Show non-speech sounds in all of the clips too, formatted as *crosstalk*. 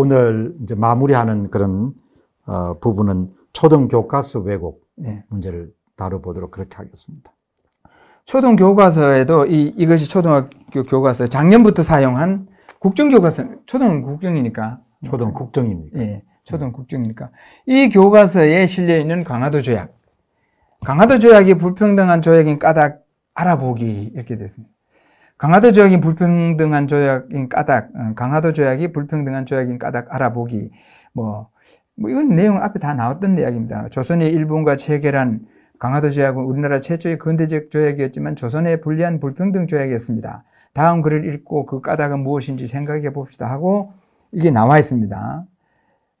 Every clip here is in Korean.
오늘 이제 마무리하는 그런 어, 부분은 초등 교과서 왜곡 네. 문제를 다뤄보도록 그렇게 하겠습니다. 초등 교과서에도 이, 이것이 초등학교 교과서 작년부터 사용한 국정 교과서 초등 국정이니까 초등 국정입니까? 예, 초등 국정이니까 이 교과서에 실려 있는 강화도 조약, 강화도 조약이 불평등한 조약인 까닭 알아보기 이렇게 됐습니다. 강화도 조약인 불평등한 조약인 까닭, 어, 강화도 조약이 불평등한 조약인 까닭 알아보기. 뭐, 뭐 이건 내용 앞에 다 나왔던 이야기입니다. 조선이 일본과 체결한 강화도 조약은 우리나라 최초의 근대적 조약이었지만 조선의 불리한 불평등 조약이었습니다. 다음 글을 읽고 그 까닭은 무엇인지 생각해 봅시다 하고 이게 나와 있습니다.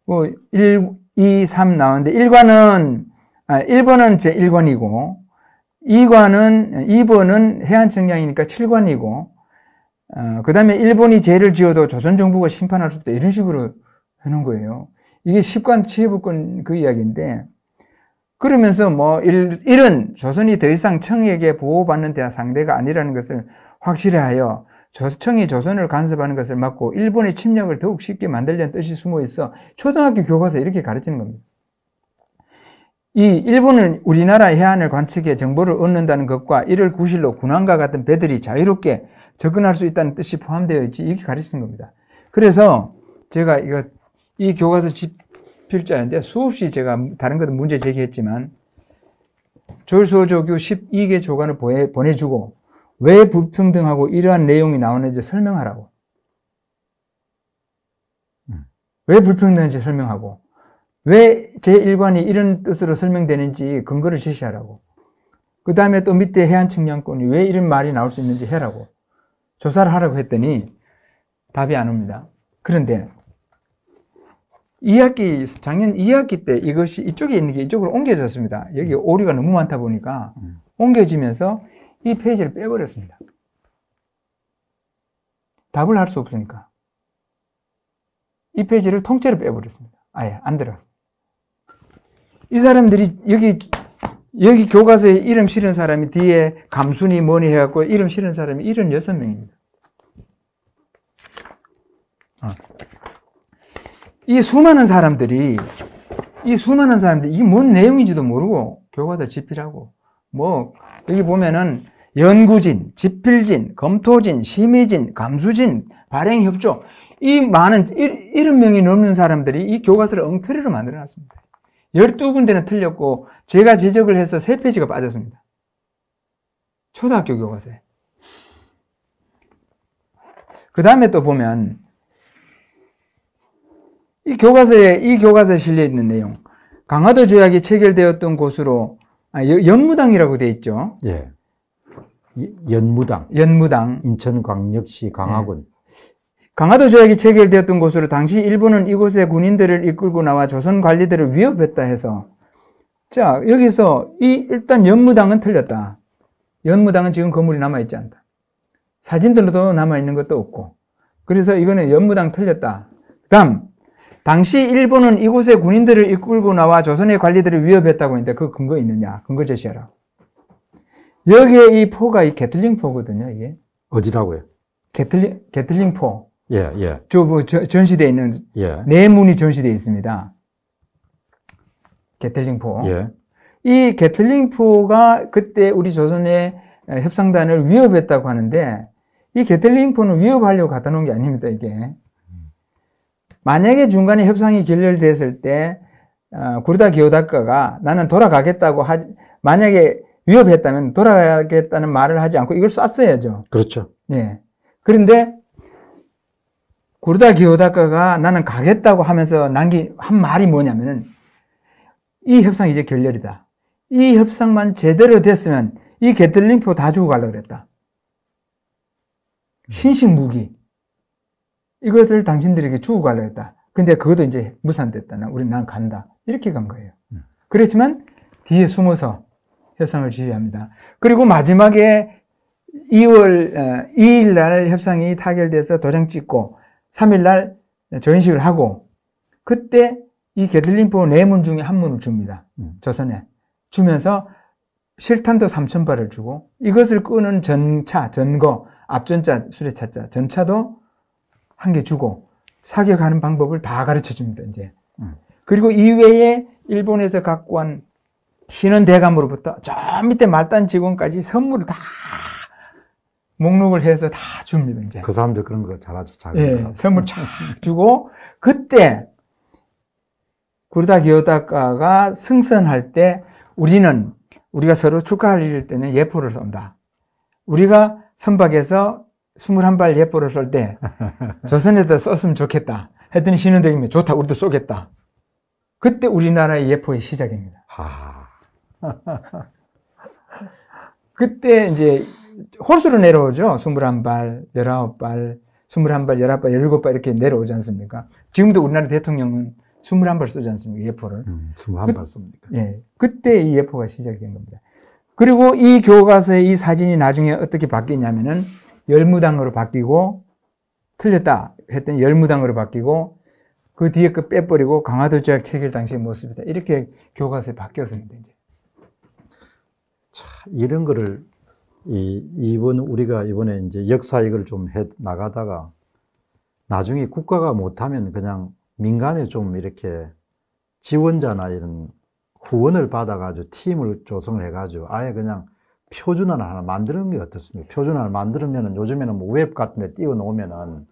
뭐 1, 2, 3 나오는데 1관은 아, 1번은 제 1권이고 2관은, 2번은 해안청량이니까 7관이고, 어, 그 다음에 일본이 죄를 지어도 조선정부가 심판할 수 없다. 이런 식으로 하는 거예요. 이게 10관 치해복권 그 이야기인데, 그러면서 뭐, 일, 일은 조선이 더 이상 청에게 보호받는 대한 상대가 아니라는 것을 확실히 하여, 조청이 조선을 간섭하는 것을 막고 일본의 침략을 더욱 쉽게 만들려는 뜻이 숨어 있어 초등학교 교과서 에 이렇게 가르치는 겁니다. 이 일본은 우리나라 해안을 관측해 정보를 얻는다는 것과 이를 구실로 군함과 같은 배들이 자유롭게 접근할 수 있다는 뜻이 포함되어 있지 이렇게 가르치는 겁니다. 그래서 제가 이거 이 교과서 집필자인데 수없이 제가 다른 것도 문제 제기했지만 졸소조교 12개 조간을 보내, 주고왜 불평등하고 이러한 내용이 나오는지 설명하라고 왜 불평등한지 설명하고 왜 제1관이 이런 뜻으로 설명되는지 근거를 제시하라고. 그 다음에 또 밑에 해안측량권이 왜 이런 말이 나올 수 있는지 해라고. 조사를 하라고 했더니 답이 안 옵니다. 그런데 2학기, 작년 2학기 때 이것이 이쪽에 있는 게 이쪽으로 옮겨졌습니다. 여기 오류가 너무 많다 보니까 음. 옮겨지면서 이 페이지를 빼버렸습니다. 답을 할 수 없으니까. 이 페이지를 통째로 빼버렸습니다. 아예 안 들어갔습니다. 이 사람들이 여기 여기 교과서에 이름 실은 사람이 뒤에 감순이 뭐니 해갖고 이름 실은 사람이 76명입니다. 어. 이 수많은 사람들이 이 수많은 사람들이 이게 뭔 내용인지도 모르고 교과서 집필하고 뭐 여기 보면은 연구진, 집필진, 검토진, 심의진, 감수진, 발행협조 이 많은 7명이 넘는 사람들이 이 교과서를 엉터리로 만들어놨습니다. 12군데는 틀렸고 제가 지적을 해서 3페이지가 빠졌습니다. 초등학교 교과서에. 그 다음에 또 보면 이 교과서에 이 교과서에 실려 있는 내용 강화도 조약이 체결되었던 곳으로 아, 연무당이라고 돼 있죠. 예. 연무당. 연무당. 인천광역시 강화군. 예. 강화도 조약이 체결되었던 곳으로 당시 일본은 이곳의 군인들을 이끌고 나와 조선 관리들을 위협했다 해서 자 여기서 이 일단 연무당은 틀렸다. 연무당은 지금 건물이 남아있지 않다. 사진들도 남아있는 것도 없고 그래서 이거는 연무당 틀렸다. 그 다음 당시 일본은 이곳의 군인들을 이끌고 나와 조선의 관리들을 위협했다고 했는데 그 근거 있느냐? 근거 제시하라. 여기에 이 포가 이 게틀링 포거든요, 이게. 어디라고요? 게틀링, 게틀링 포. 예, 예. 저뭐 전시되어 있는 예. 네 문이 전시되어 있습니다. 게틀링포. 예. 이 게틀링포가 그때 우리 조선의 협상단을 위협했다고 하는데 이 게틀링포는 위협하려고 갖다 놓은 게 아닙니다, 이게. 만약에 중간에 협상이 결렬됐을 때 어, 구르다 기오다카가 나는 돌아가겠다고 하지 만약에 위협했다면 돌아가겠다는 말을 하지 않고 이걸 쐈어야죠. 그렇죠. 예. 그런데 고르다기호다카가 나는 가겠다고 하면서 남긴 한 말이 뭐냐면은 이 협상 이제 결렬이다. 이 협상만 제대로 됐으면 이 게틀링표 다 주고 가려고 그랬다. 신식 무기. 이것을 당신들에게 주고 가려고 했다. 근데 그것도 이제 무산됐다. 나, 우리, 난 간다. 이렇게 간 거예요. 음. 그렇지만 뒤에 숨어서 협상을 지휘합니다. 그리고 마지막에 2월 2일 어, 날 협상이 타결돼서 도장 찍고 3일날 전식을 하고 그때 이 게들링포 네 문 중에 한 문을 줍니다. 음. 조선에 주면서 실탄도 3천 발을 주고 이것을 끄는 전차, 전거, 앞전차, 수레차자, 전차도 한 개 주고 사격하는 방법을 다 가르쳐 줍니다. 이제 음. 그리고 이외에 일본에서 갖고 한 신은 대감으로부터 저 밑에 말단 직원까지 선물을 다 목록을 해서 다 줍니다. 이제. 그 사람들 그런 거 잘하죠. 예, 선물 음. 쫙 주고 그때 구르다 기요다가가 승선할 때 우리는 우리가 서로 축하할 때는 예포를 쏜다. 우리가 선박에서 21발 예포를 쏠 때 *laughs* 조선에다 썼으면 좋겠다. 했더니 신은대님이 좋다. 우리도 쏘겠다. 그때 우리나라의 예포의 시작입니다. 그때 이제 홀수로 내려오죠. 21발, 19발, 21발, 19발, 17발 이렇게 내려오지 않습니까? 지금도 우리나라 대통령은 21발 쓰지 않습니까? 예포를. 음, 21발 그, 쏩니까 예. 그때 이 예포가 시작된 이 겁니다. 그리고 이 교과서의 이 사진이 나중에 어떻게 바뀌냐면은 열무당으로 바뀌고 틀렸다 했더니 열무당으로 바뀌고 그 뒤에 그 빼버리고 강화도 조약 체결 당시의 모습이다. 이렇게 교과서에 바뀌었습니다. 이제. 참 이런 거를 이, 이번 우리가 이번에 이제 역사익을 좀 해 나가다가 나중에 국가가 못하면 그냥 민간에 좀 이렇게 지원자나 이런 후원을 받아가지고 팀을 조성을 해가지고 아예 그냥 표준화를 하나 만드는 게 어떻습니까? 표준화를 만들면은 요즘에는 뭐 웹 같은 데 띄워놓으면은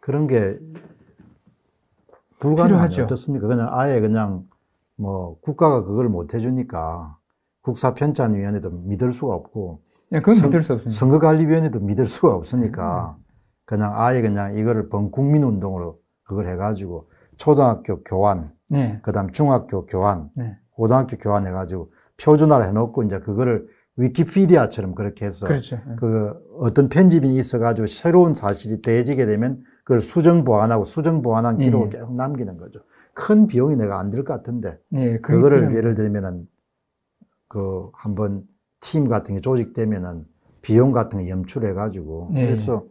그런 게 불가능하죠. 어떻습니까? 그냥 아예 그냥 뭐 국가가 그걸 못 해주니까 국사편찬위원회도 믿을 수가 없고 예, 그건 선, 믿을 수 없습니다. 선거관리위원회도 믿을 수가 없으니까 음. 그냥 아예 그냥 이거를 범국민 운동으로 그걸 해가지고 초등학교 교환, 네. 그다음 중학교 교환, 네. 고등학교 교환 해가지고 표준화를 해놓고 이제 그거를 위키피디아처럼 그렇게 해서 그렇죠. 예. 그 어떤 편집이 있어가지고 새로운 사실이 돼지게 되면 그걸 수정 보완하고 수정 보완한 기록을 네. 계속 남기는 거죠. 큰 비용이 내가 안 들 것 같은데 예, 그거를 예를 들면은 그 한번 팀 같은 게 조직되면은 비용 같은 거 염출해 가지고 네. 그래서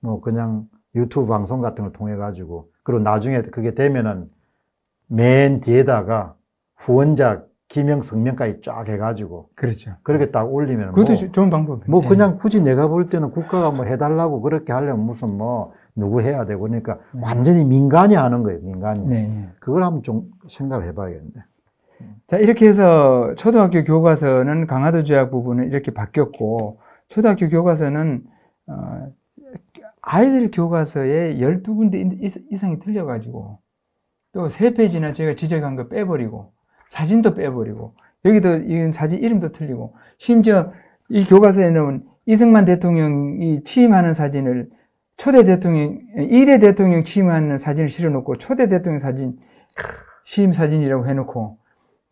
뭐 그냥 유튜브 방송 같은 걸 통해 가지고 그리고 나중에 그게 되면은 맨 뒤에다가 후원자 기명 성명까지 쫙 해가지고 그렇죠. 그렇게 딱 올리면 그것도 뭐, 좋은 방법이에요. 뭐 네. 그냥 굳이 내가 볼 때는 국가가 뭐 해달라고 그렇게 하려면 무슨 뭐 누구 해야 되고 그러니까 음. 완전히 민간이 하는 거예요. 민간이 네. 그걸 한번 좀 생각을 해봐야겠네. 자, 이렇게 해서 초등학교 교과서는 강화도 조약 부분은 이렇게 바뀌었고, 초등학교 교과서는, 어, 아이들 교과서에 12군데 이상이 틀려가지고, 또 3페이지나 제가 지적한 거 빼버리고, 사진도 빼버리고, 여기도 이건 사진 이름도 틀리고, 심지어 이교과서에 넣은 이승만 대통령이 취임하는 사진을 초대 대통령, 1대 대통령 취임하는 사진을 실어놓고 초대 대통령 사진, 취임 사진이라고 해놓고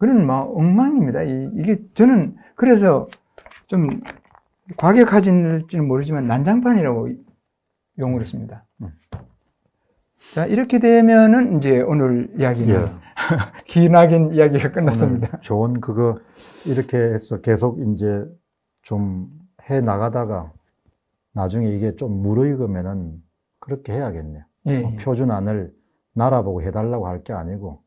그건 뭐 엉망입니다. 이게 저는 그래서 좀 과격하진지는 모르지만 난장판이라고 용어를 씁니다. 음. 자 이렇게 되면은 이제 오늘 이야기는 예. *laughs* 기나긴 이야기가 끝났습니다. 좋은 그거 이렇게 해서 계속 이제 좀 해 나가다가 나중에 이게 좀 무르익으면은 그렇게 해야겠네요. 예, 뭐 예. 표준안을 날아보고 해달라고 할 게 아니고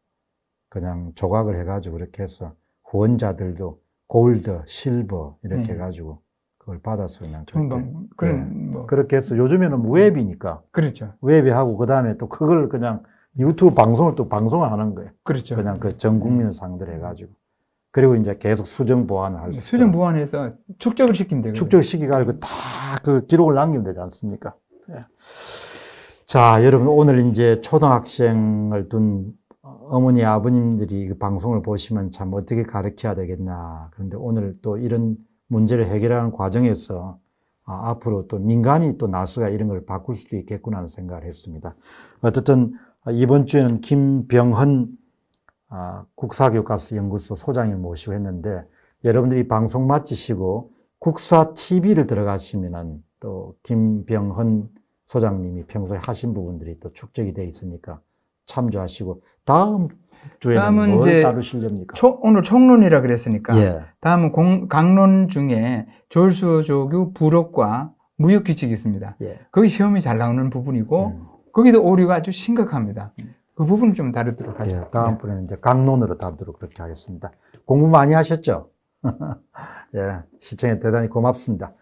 그냥 조각을 해가지고 이렇게 해서 후원자들도 골드, 실버 이렇게 네. 해가지고 그걸 받아서 그냥 정동 예, 그런 뭐. 그렇게 해서 요즘에는 웹이니까 그렇죠. 웹이 하고 그 다음에 또 그걸 그냥 유튜브 방송을 또 방송을 하는 거예요. 그렇죠. 그냥 그 전 국민을 음. 상대로 해가지고. 그리고 이제 계속 수정 보완을 할 수. 수정 보완해서 축적을 시키면 되 축적 시기가지 다그 기록을 남기면 되지 않습니까? 네. 자, 여러분 오늘 이제 초등학생을 둔 어머니 아버님들이 그 방송을 보시면 참 어떻게 가르쳐야 되겠나. 그런데 오늘 또 이런 문제를 해결하는 과정에서 아, 앞으로 또 민간이 또 나스가 이런 걸 바꿀 수도 있겠구나 하는 생각을 했습니다. 어쨌든 아, 이번 주에는 김병헌 아, 국사교과서연구소 소장님 모시고 했는데 여러분들이 방송 마치시고 국사 TV를 들어가시면또 김병헌 소장님이 평소에 하신 부분들이 또 축적이 돼 있으니까 참조하시고 다음 주에는 뭘 다루시렵니까? 초, 오늘 총론이라 그랬으니까 예. 다음은 공, 강론 중에 졸수조교 부록과 무역 규칙이 있습니다. 예. 거기 시험이 잘 나오는 부분이고 음. 거기도 오류가 아주 심각합니다. 그 부분을 좀 다루도록 하죠. 예, 다음번에는 이제 강론으로 다루도록 그렇게 하겠습니다. 공부 많이 하셨죠? *laughs* 예, 시청에 대단히 고맙습니다.